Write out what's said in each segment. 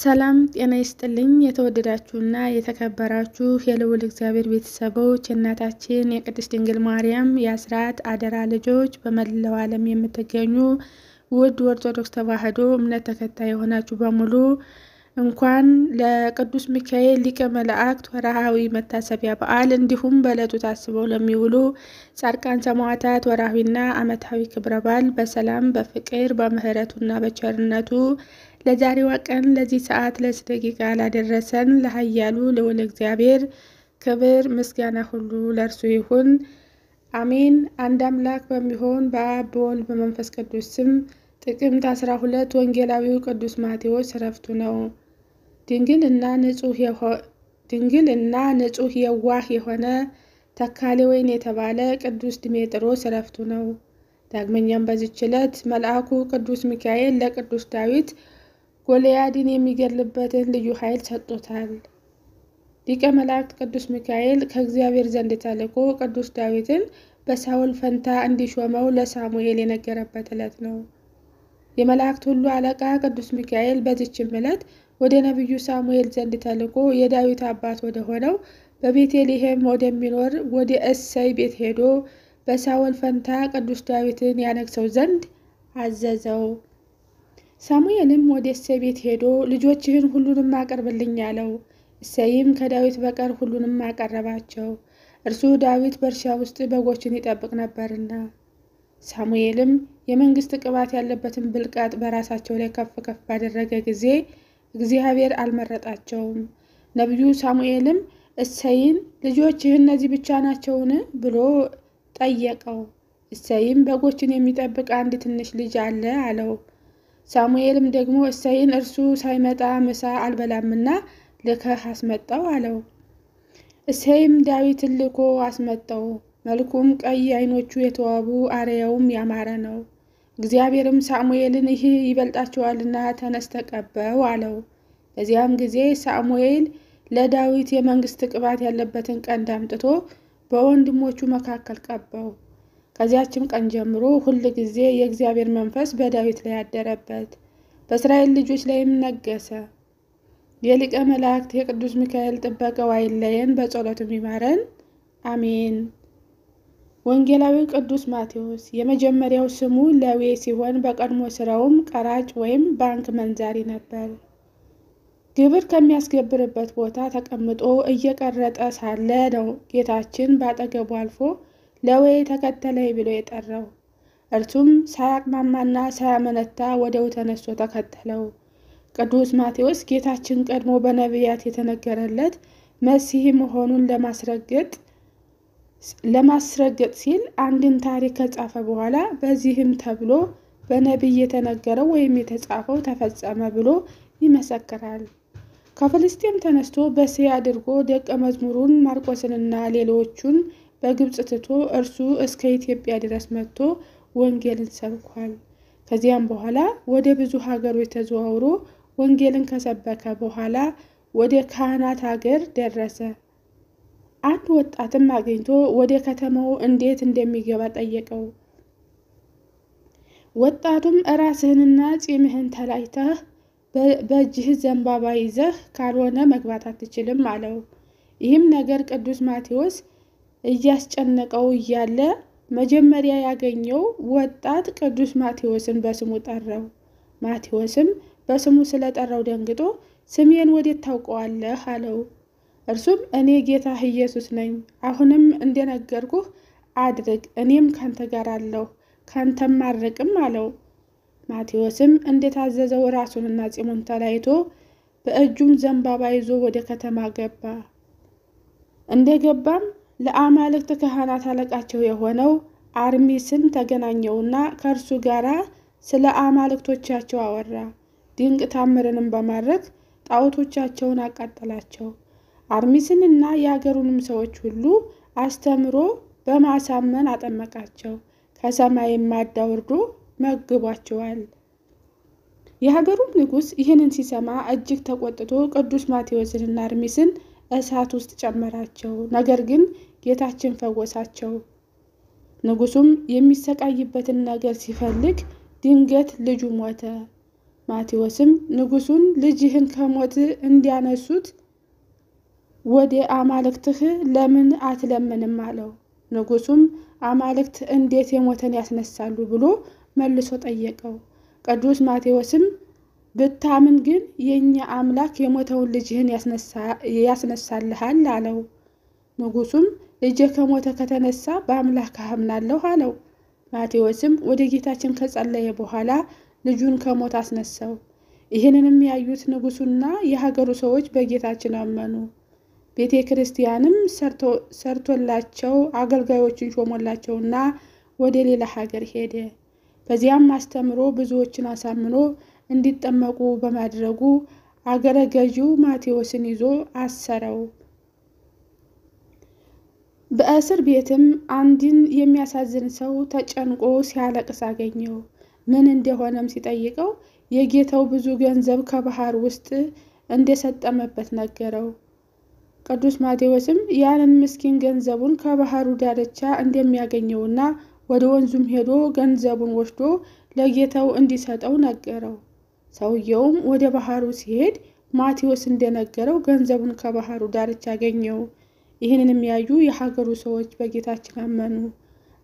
ሰላም ጤና ይስጥልኝ። የተወደዳችሁና የተከበራችሁ የልዑል እግዚአብሔር ቤተሰቦች የእናታችን የቅድስት ድንግል ማርያም የአስራት አደራ ልጆች በመላው ዓለም የምትገኙ ውድ ኦርቶዶክስ ተዋሕዶ እምነት ተከታይ የሆናችሁ በሙሉ እንኳን ለቅዱስ ሚካኤል ሊቀ መላእክት ወርሃዊ መታሰቢያ በዓል እንዲሁም በዕለቱ ታስበው ለሚውሉ ጻድቃን ሰማዕታት ወርሃዊና ዓመታዊ ክብረ በዓል በሰላም በፍቅር በምሕረቱና በቸርነቱ ለዛሬዋ ቀን ለዚህ ሰዓት ለዚህ ደቂቃ ላደረሰን ለሀያሉ ልዑል እግዚአብሔር ክብር ምስጋና ሁሉ ለእርሱ ይሁን፣ አሜን። አንድ አምላክ በሚሆን በአብ በወልድ በመንፈስ ቅዱስ ስም ጥቅምት አስራ ሁለት ወንጌላዊው ቅዱስ ማቴዎስ እረፍቱ ነው። ድንግል እና ንጹሕ የዋህ የሆነ ተካሌ ወይን የተባለ ቅዱስ ድሜጥሮስ እረፍቱ ነው። ዳግመኛም በዚች ዕለት መልአኩ ቅዱስ ሚካኤል ለቅዱስ ዳዊት ጎልያድን የሚገድልበትን ልዩ ኃይል ሰጥቶታል። ሊቀ መላእክት ቅዱስ ሚካኤል ከእግዚአብሔር ዘንድ ተልኮ ቅዱስ ዳዊትን በሳውል ፈንታ እንዲሾመው ለሳሙኤል የነገረበት ዕለት ነው። የመላእክት ሁሉ አለቃ ቅዱስ ሚካኤል በዚችም ዕለት ወደ ነቢዩ ሳሙኤል ዘንድ ተልኮ የዳዊት አባት ወደ ሆነው በቤተልሔም ወደሚኖር ወደ እሰይ ቤት ሄዶ በሳውል ፈንታ ቅዱስ ዳዊትን ያነግሰው ዘንድ አዘዘው። ሳሙኤልም ወደ እሴ ቤት ሄዶ ልጆችህን ሁሉንም አቅርብልኝ አለው። እሴይም ከዳዊት በቀር ሁሉንም አቀረባቸው፣ እርሱ ዳዊት በእርሻ ውስጥ በጎችን ይጠብቅ ነበርና። ሳሙኤልም የመንግስት ቅባት ያለበትን ብልቃጥ በራሳቸው ላይ ከፍ ከፍ ባደረገ ጊዜ እግዚአብሔር አልመረጣቸውም። ነቢዩ ሳሙኤልም እሴይን ልጆችህ እነዚህ ብቻ ናቸውን? ብሎ ጠየቀው። እሰይም በጎችን የሚጠብቅ አንድ ትንሽ ልጅ አለ አለው። ሳሙኤልም ደግሞ እሰይን እርሱ ሳይመጣ ምሳ አልበላምና ልከህ አስመጣው አለው። እሰይም ዳዊትን ልኮ አስመጣው። መልኩም ቀይ፣ አይኖቹ የተዋቡ አርያውም ያማረ ነው። እግዚአብሔርም ሳሙኤልን ይህ ይበልጣቸዋልና ተነስ ተቀበው አለው። በዚያም ጊዜ ሳሙኤል ለዳዊት የመንግስት ቅባት ያለበትን ቀንድ አምጥቶ በወንድሞቹ መካከል ቀበው። ከዚያችም ቀን ጀምሮ ሁል ጊዜ የእግዚአብሔር መንፈስ በዳዊት ላይ ያደረበት፣ በእስራኤል ልጆች ላይም ነገሰ። የሊቀ መላእክት የቅዱስ ሚካኤል ጥበቃው አይለየን፣ በጸሎቱም ይማረን፣ አሜን። ወንጌላዊው ቅዱስ ማቴዎስ የመጀመሪያው ስሙ ለዌ ሲሆን በቀድሞ ስራውም ቀራጭ ወይም ባንክ መንዛሪ ነበር። ግብር ከሚያስገብርበት ቦታ ተቀምጦ እየቀረጠ ሳለ ነው ጌታችን በአጠገቡ አልፎ ለወይ ተከተለኝ ብሎ የጠራው። እርሱም ሳያቅማማና ሳያመነታ ወደው ተነስቶ ተከተለው። ቅዱስ ማቴዎስ ጌታችን ቀድሞ በነቢያት የተነገረለት መሲህ መሆኑን ለማስረገጥ ለማስረገጥ ሲል አንድን ታሪክ ከጻፈ በኋላ በዚህም ተብሎ በነቢይ የተነገረው ወይም የተጻፈው ተፈጸመ ብሎ ይመሰክራል። ከፍልስጤም ተነስቶ በእስያ አድርጎ ደቀ መዝሙሩን ማርቆስንና ሌሎቹን በግብፅ ትቶ እርሱ እስከ ኢትዮጵያ ድረስ መጥቶ ወንጌልን ሰብኳል። ከዚያም በኋላ ወደ ብዙ ሀገሮች ተዘዋውሮ ወንጌልን ከሰበከ በኋላ ወደ ካህናት ሀገር ደረሰ። አንድ ወጣትም አግኝቶ ወደ ከተማው እንዴት እንደሚገባ ጠየቀው። ወጣቱም እራስህንና ጺምህን ተላጭተህ በእጅህ ዘንባባ ይዘህ ካልሆነ መግባት አትችልም አለው። ይህም ነገር ቅዱስ ማቴዎስ እያስጨነቀው እያለ መጀመሪያ ያገኘው ወጣት ቅዱስ ማቴዎስን በስሙ ጠራው። ማቴዎስም በስሙ ስለጠራው ደንግጦ ስሜን ወዴት ታውቀዋለህ አለው። እርሱም እኔ ጌታህ ኢየሱስ ነኝ፣ አሁንም እንደነገርኩህ አድርግ፣ እኔም ካንተ ጋር አለሁ፣ ካንተም ማርቅም አለው። ማቴዎስም እንደታዘዘው ራሱንና ጺሙን ተላይቶ በእጁም ዘንባባ ይዞ ወደ ከተማ ገባ። እንደገባም ለአማልክት ካህናት አለቃቸው የሆነው አርሚስን ተገናኘውና ከእርሱ ጋር ስለ አማልክቶቻቸው አወራ። ድንቅ ታምርንም በማድረግ ጣዖቶቻቸውን አቃጠላቸው። አርሚስንና የአገሩንም ሰዎች ሁሉ አስተምሮ በማሳመን አጠመቃቸው። ከሰማይም ማዳ ወርዶ መግቧቸዋል። የሀገሩም ንጉሥ ይህንን ሲሰማ እጅግ ተቆጥቶ ቅዱስ ማቴዎስንና አርሚስን እሳት ውስጥ ጨመራቸው። ነገር ግን ጌታችን ፈወሳቸው። ንጉሱም የሚሰቃይበትን ነገር ሲፈልግ ድንገት ልጁ ሞተ። ማቴዎስም ንጉሱን ልጅህን ከሞት እንዲያነሱት ወደ አማልክትህ ለምን አትለምንም አለው። ንጉሱም አማልክት እንዴት የሞተን ያስነሳሉ ብሎ መልሶ ጠየቀው። ቅዱስ ማቴዎስም ብታምን ግን የእኛ አምላክ የሞተውን ልጅህን ያስነሳልሃል አለው። ንጉሱም ልጄ ከሞተ ከተነሳ በአምላክ አምናለሁ አለው። ማቴዎስም ወደ ጌታችን ከጸለየ በኋላ ልጁን ከሞት አስነሳው። ይህንንም ያዩት ንጉሱና የሀገሩ ሰዎች በጌታችን አመኑ። ቤተ ክርስቲያንም ሰርቶላቸው አገልጋዮችን ሾሞላቸውና ወደ ሌላ ሀገር ሄደ። በዚያም አስተምሮ ብዙዎችን አሳምኖ እንዲጠመቁ በማድረጉ አገረ ገዢው ማቴዎስን ይዞ አሰረው። በእስር ቤትም አንድን የሚያሳዝን ሰው ተጨንቆ ሲያለቅስ አገኘው። ምን እንደሆነም ሲጠይቀው የጌታው ብዙ ገንዘብ ከባህር ውስጥ እንደሰጠመበት ነገረው። ቅዱስ ማቴዎስም ያንን ምስኪን ገንዘቡን ከባህሩ ዳርቻ እንደሚያገኘውና ወደ ወንዙም ሄዶ ገንዘቡን ወስዶ ለጌታው እንዲሰጠው ነገረው። ሰውየውም ወደ ባህሩ ሲሄድ ማቴዎስ እንደነገረው ገንዘቡን ከባህሩ ዳርቻ አገኘው። ይህንንም ያዩ የሀገሩ ሰዎች በጌታችን አመኑ።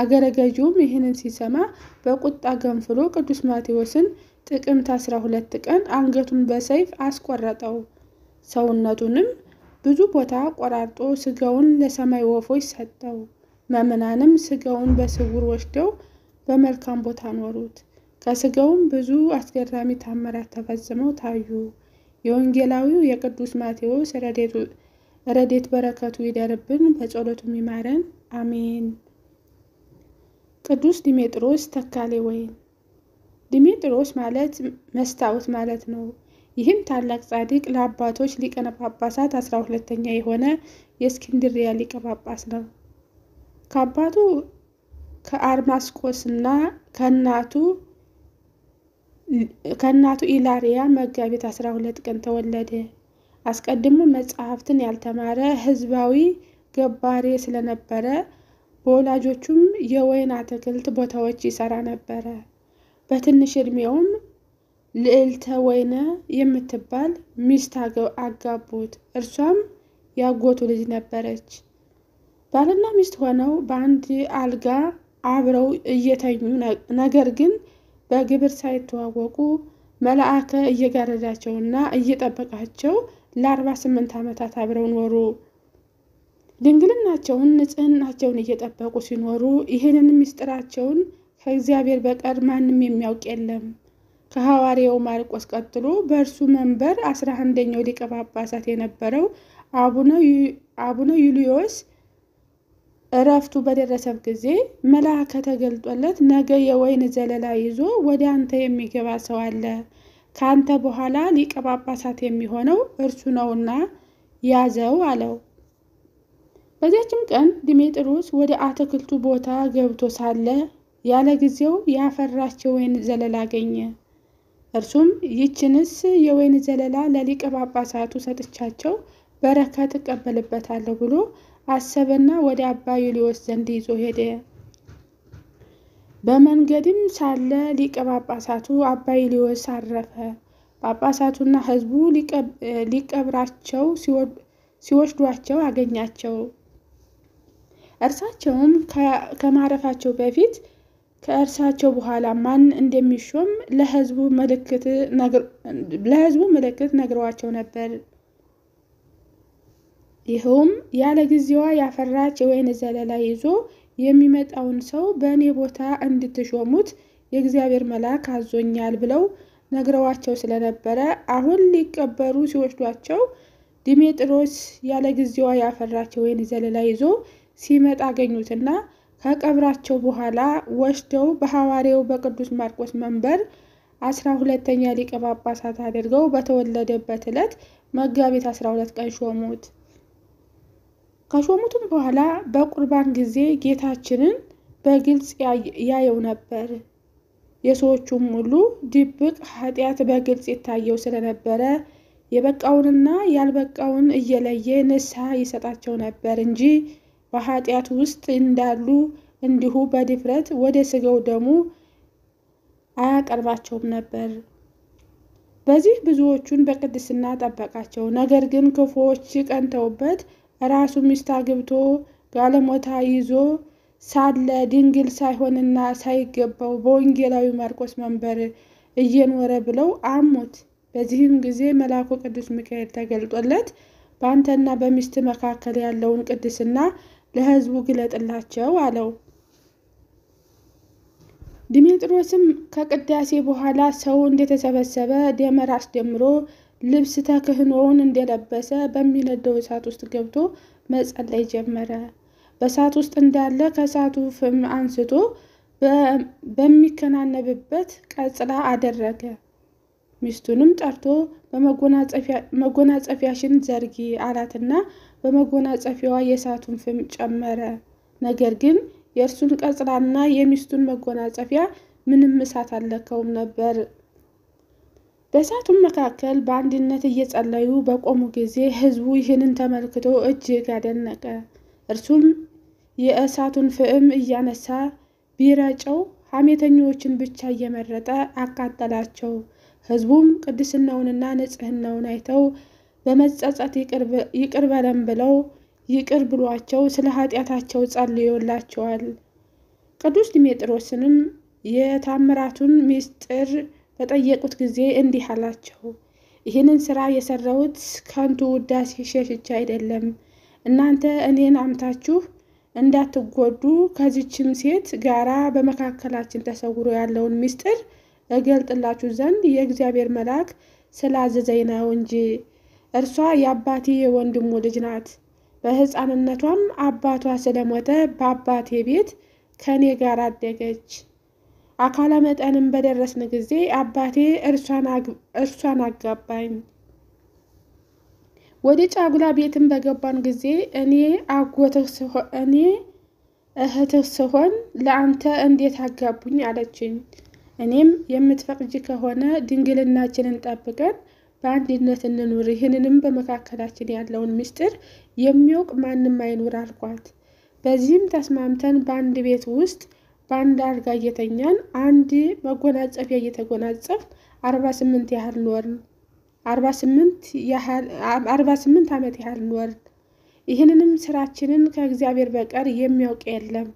አገረ ገዢውም ይህንን ሲሰማ በቁጣ ገንፍሎ ቅዱስ ማቴዎስን ጥቅምት 12 ቀን አንገቱን በሰይፍ አስቆረጠው። ሰውነቱንም ብዙ ቦታ ቆራርጦ ስጋውን ለሰማይ ወፎች ሰጠው። መምናንም ስጋውን በስውር ወስደው በመልካም ቦታ ኖሩት። ከስጋውም ብዙ አስገራሚ ታምራት ተፈጽመው ታዩ። የወንጌላዊው የቅዱስ ማቴዎስ ረዴት በረከቱ ይደርብን፣ በጸሎቱም ይማረን አሜን። ቅዱስ ዲሜጥሮስ ተካሌ ወይን ዲሜጥሮስ ማለት መስታወት ማለት ነው። ይህም ታላቅ ጻድቅ ለአባቶች ሊቀነ ጳጳሳት አስራ ሁለተኛ የሆነ የእስክንድሪያ ሊቀ ጳጳስ ነው። ከአባቱ ከአርማስቆስ እና ከእናቱ ከእናቱ ኢላሪያ መጋቢት አስራ ሁለት ቀን ተወለደ። አስቀድሞ መጽሐፍትን ያልተማረ ህዝባዊ ገባሬ ስለነበረ በወላጆቹም የወይን አትክልት ቦታዎች ይሰራ ነበረ። በትንሽ ዕድሜውም ልዕልተ ወይነ የምትባል ሚስት አጋቡት። እርሷም ያጎቱ ልጅ ነበረች። ባልና ሚስት ሆነው በአንድ አልጋ አብረው እየተኙ ነገር ግን በግብር ሳይተዋወቁ መልአከ እየጋረዳቸውና እየጠበቃቸው ለአርባ ስምንት ዓመታት አብረው ኖሩ። ድንግልናቸውን ንጽህናቸውን እየጠበቁ ሲኖሩ ይህንን ምስጢራቸውን ከእግዚአብሔር በቀር ማንም የሚያውቅ የለም። ከሐዋርያው ማርቆስ ቀጥሎ በእርሱ መንበር አስራ አንደኛው ሊቀ ጳጳሳት የነበረው አቡነ ዩልዮስ እረፍቱ በደረሰብ ጊዜ መልአክ ተገልጦለት ነገ የወይን ዘለላ ይዞ ወደ አንተ የሚገባ ሰው አለ ከአንተ በኋላ ሊቀ ጳጳሳት የሚሆነው እርሱ ነውና ያዘው አለው። በዚያችም ቀን ዲሜጥሮስ ወደ አትክልቱ ቦታ ገብቶ ሳለ ያለ ጊዜው ያፈራች የወይን ዘለላ አገኘ። እርሱም ይችንስ የወይን ዘለላ ለሊቀ ጳጳሳቱ ሰጥቻቸው በረከት እቀበልበታለሁ ብሎ አሰበና ወደ አባ ዩልዮስ ዘንድ ይዞ ሄደ። በመንገድም ሳለ ሊቀ ጳጳሳቱ አባ ኢሊዮስ አረፈ። ጳጳሳቱና ሕዝቡ ሊቀብራቸው ሲወስዷቸው አገኛቸው። እርሳቸውም ከማረፋቸው በፊት ከእርሳቸው በኋላ ማን እንደሚሾም ለሕዝቡ ምልክት ነግረዋቸው ነበር። ይኸውም ያለ ጊዜዋ ያፈራች የወይን ዘለላ ይዞ የሚመጣውን ሰው በእኔ ቦታ እንድትሾሙት የእግዚአብሔር መልአክ አዞኛል ብለው ነግረዋቸው ስለነበረ አሁን ሊቀበሩ ሲወስዷቸው ዲሜጥሮስ ያለ ጊዜዋ ያፈራቸው ወይን ዘለላ ይዞ ሲመጣ አገኙትና ከቀብራቸው በኋላ ወስደው በሐዋርያው በቅዱስ ማርቆስ መንበር አስራ ሁለተኛ ሊቀ ጳጳሳት አድርገው በተወለደበት ዕለት መጋቢት አስራ ሁለት ቀን ሾሙት። ከሾሙትም በኋላ በቁርባን ጊዜ ጌታችንን በግልጽ ያየው ነበር። የሰዎቹም ሁሉ ድብቅ ኃጢአት በግልጽ ይታየው ስለነበረ የበቃውንና ያልበቃውን እየለየ ንስሐ ይሰጣቸው ነበር እንጂ በኃጢአት ውስጥ እንዳሉ እንዲሁ በድፍረት ወደ ስጋው ደሙ አያቀርባቸውም ነበር። በዚህ ብዙዎቹን በቅድስና ጠበቃቸው። ነገር ግን ክፉዎች ቀንተውበት ራሱ ሚስት አግብቶ ጋለሞታ ይዞ ሳለ ድንግል ሳይሆንና ሳይገባው በወንጌላዊ ማርቆስ መንበር እየኖረ ብለው አሙት። በዚህም ጊዜ መልአኩ ቅዱስ ሚካኤል ተገልጦለት በአንተና በሚስት መካከል ያለውን ቅድስና ለሕዝቡ ግለጥላቸው አለው። ድሜጥሮስም ከቅዳሴ በኋላ ሰው እንደተሰበሰበ ደመራ አስደምሮ ልብስ ተክህኖውን እንደለበሰ በሚነደው እሳት ውስጥ ገብቶ መጸለይ ጀመረ። በእሳት ውስጥ እንዳለ ከእሳቱ ፍም አንስቶ በሚከናነብበት ቀጽላ አደረገ። ሚስቱንም ጠርቶ በመጎናጸፊያሽን ዘርጊ አላትና በመጎናጸፊያዋ የእሳቱን ፍም ጨመረ። ነገር ግን የእርሱን ቀጽላና የሚስቱን መጎናጸፊያ ምንም እሳት አለከውም ነበር። በእሳቱም መካከል በአንድነት እየጸለዩ በቆሙ ጊዜ ሕዝቡ ይህንን ተመልክቶ እጅግ አደነቀ። እርሱም የእሳቱን ፍዕም እያነሳ ቢረጨው ሐሜተኞችን ብቻ እየመረጠ አቃጠላቸው። ሕዝቡም ቅድስናውንና ንጽህናውን አይተው በመጸጸት ይቅር በለን ብለው ይቅር ብሏቸው ስለ ኃጢአታቸው ጸልዮላቸዋል። ቅዱስ ዲሜጥሮስንም የታምራቱን ሚስጢር። በጠየቁት ጊዜ እንዲህ አላቸው፣ ይህንን ስራ የሰራሁት ከንቱ ውዳሴ ሸሽቼ አይደለም። እናንተ እኔን አምታችሁ እንዳትጎዱ ከዚችም ሴት ጋራ በመካከላችን ተሰውሮ ያለውን ምስጢር እገልጥላችሁ ዘንድ የእግዚአብሔር መልአክ ስላዘዘኝ ነው እንጂ። እርሷ የአባቴ የወንድሙ ልጅ ናት። በሕፃንነቷም አባቷ ስለሞተ በአባቴ ቤት ከእኔ ጋር አደገች። አካለ መጠንም በደረስን ጊዜ አባቴ እርሷን አጋባኝ። ወደ ጫጉላ ቤትም በገባን ጊዜ እኔ አጎትህ እኔ እህትህ ስሆን ለአንተ እንዴት አጋቡኝ አለችኝ። እኔም የምትፈቅጂ ከሆነ ድንግልናችንን ጠብቀን በአንድነት እንኑር፣ ይህንንም በመካከላችን ያለውን ምስጢር የሚያውቅ ማንም አይኑር አልኳት። በዚህም ተስማምተን በአንድ ቤት ውስጥ በአንድ አልጋ እየተኛን አንድ መጎናጸፊያ እየተጎናጸፍ አርባ ስምንት ያህል ኖርን። አርባ ስምንት ዓመት ያህል ኖርን። ይህንንም ስራችንን ከእግዚአብሔር በቀር የሚያውቅ የለም።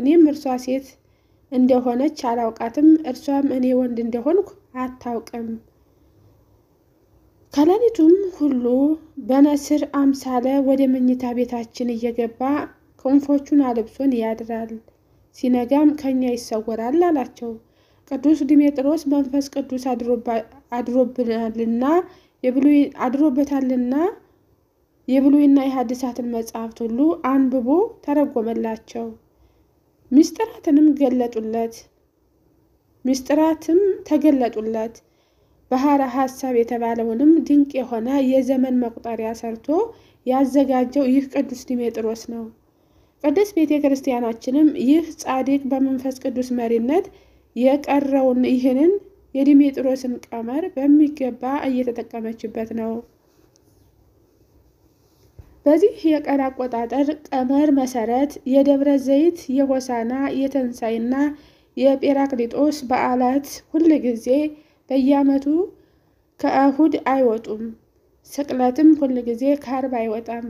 እኔም እርሷ ሴት እንደሆነች አላውቃትም፣ እርሷም እኔ ወንድ እንደሆንኩ አታውቅም። ከሌሊቱም ሁሉ በነስር አምሳለ ወደ መኝታ ቤታችን እየገባ ክንፎቹን አልብሶን ያድራል፣ ሲነጋም ከኛ ይሰወራል አላቸው። ቅዱስ ዲሜጥሮስ መንፈስ ቅዱስ አድሮብናልና አድሮበታልና የብሉይና የሐዲሳትን መጽሐፍት ሁሉ አንብቦ ተረጎመላቸው፣ ምስጢራትንም ገለጡለት። ምስጢራትም ተገለጡለት። በሀረ ሐሳብ የተባለውንም ድንቅ የሆነ የዘመን መቁጠሪያ ሰርቶ ያዘጋጀው ይህ ቅዱስ ዲሜጥሮስ ነው። ቅድስት ቤተ ክርስቲያናችንም ይህ ጻድቅ በመንፈስ ቅዱስ መሪነት የቀረውን ይህንን የዲሜጥሮስን ቀመር በሚገባ እየተጠቀመችበት ነው። በዚህ የቀን አቆጣጠር ቀመር መሰረት የደብረ ዘይት የሆሳና የተንሳይና የጴራክሊጦስ በዓላት ሁል ጊዜ በየዓመቱ ከእሁድ አይወጡም። ስቅለትም ሁል ጊዜ ከአርብ አይወጣም።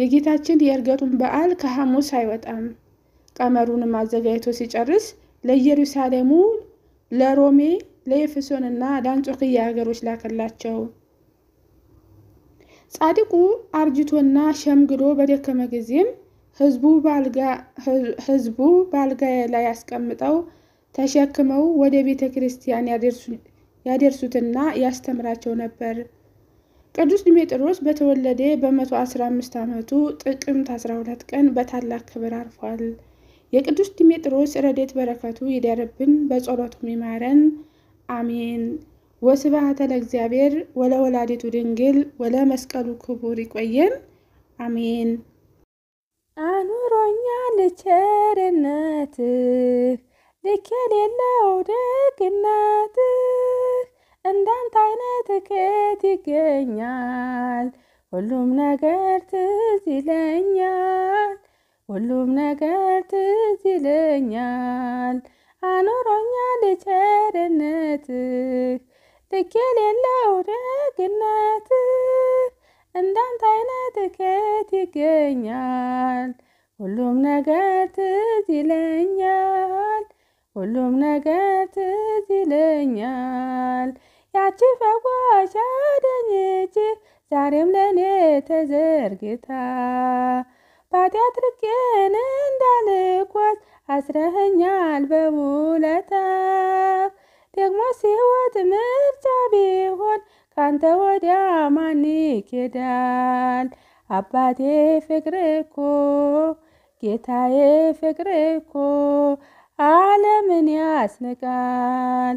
የጌታችን የእርገቱን በዓል ከሐሙስ አይወጣም። ቀመሩንም አዘጋጅቶ ሲጨርስ ለኢየሩሳሌሙ፣ ለሮሜ፣ ለኤፌሶንና ለአንጾኪያ ሀገሮች ላከላቸው። ጻድቁ አርጅቶና ሸምግሎ በደከመ ጊዜም ህዝቡ በአልጋ ላይ አስቀምጠው ተሸክመው ወደ ቤተ ክርስቲያን ያደርሱትና ያስተምራቸው ነበር። ቅዱስ ዲሜጥሮስ በተወለደ በ115 ዓመቱ ጥቅምት 12 ቀን በታላቅ ክብር አርፏል። የቅዱስ ዲሜጥሮስ ረዴት በረከቱ ይደርብን፣ በጸሎቱም ይማረን፣ አሜን። ወስብሐት ለእግዚአብሔር ወለወላዲቱ ድንግል ወለመስቀሉ ክቡር። ይቆየን፣ አሜን። አኑሮኛ ቸርነትህ ልክ የሌለው ደግነትህ እውነት ይገኛል? ሁሉም ነገር ትዝ ይለኛል፣ ሁሉም ነገር ትዝ ይለኛል። አኖሮኛል ቸርነትህ ልክ የሌለው ደግነትህ እንዳንተ አይነት ከየት ይገኛል? ሁሉም ነገር ትዝ ይለኛል፣ ሁሉም ነገር ትዝ ይለኛል። ያቺ ፈዋሽ አዳነች ዛሬም ለእኔ ተዘርግታ ባጢአት ርቄን እንዳልኳት አስረኸኛል በውለታ ደግሞ ሲወት ምርጫ ቢሆን ካንተ ወዲያ ማን ይኬዳል? አባቴ ፍቅር እኮ ጌታዬ ፍቅር እኮ ዓለምን ያስንቃል።